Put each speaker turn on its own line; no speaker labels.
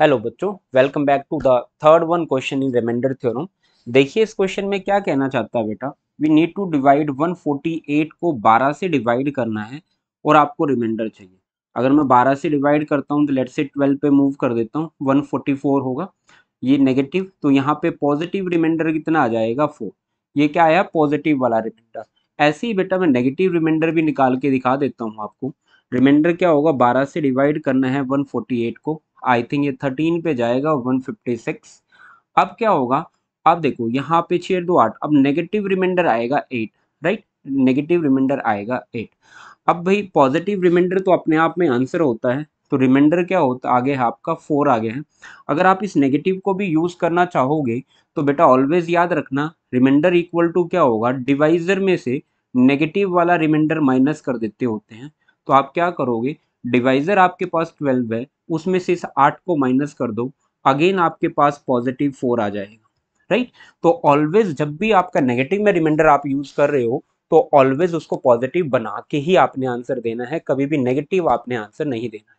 hello बच्चों welcome back to the third one question in remainder theorem देखिए इस question में क्या कहना चाहता है बेटा वी नीड टू डिवाइड 148 को 12 से डिवाइड करना है और आपको रिमाइंडर चाहिए अगर मैं 12 से डिवाइड करता हूँ तो लेट से 12 पे मूव कर देता हूँ 144 होगा ये नेगेटिव तो यहाँ पे पॉजिटिव रिमाइंडर कितना आ जाएगा फोर ये क्या आया पॉजिटिव वाला रिमाइंडर ऐसे ही बेटा मैं नेगेटिव रिमाइंडर भी निकाल के दिखा देता हूँ आपको रिमाइंडर क्या होगा 12 से डिवाइड करना है 148 को आई थिंक ये थर्टीन पे जाएगा वन फिफ्टी सिक्स अब क्या होगा अब देखो यहाँ पे छः दो आठ अब नेगेटिव रिमाइंडर आएगा एट राइट नेगेटिव रिमाइंडर आएगा एट अब भाई पॉजिटिव रिमाइंडर तो अपने आप में आंसर होता है तो रिमाइंडर क्या होता आगे है आपका फोर आगे है अगर आप इस नेगेटिव को भी यूज़ करना चाहोगे तो बेटा ऑलवेज याद रखना रिमाइंडर इक्वल टू क्या होगा डिवाइजर में से नेगेटिव वाला रिमाइंडर माइनस कर देते होते हैं तो आप क्या करोगे डिवाइजर आपके पास ट्वेल्व है उसमें से इस आठ को माइनस कर दो अगेन आपके पास पॉजिटिव फोर आ जाएगा राइट तो ऑलवेज जब भी आपका नेगेटिव में रिमाइंडर आप यूज कर रहे हो तो ऑलवेज उसको पॉजिटिव बना के ही आपने आंसर देना है कभी भी नेगेटिव आपने आंसर नहीं देना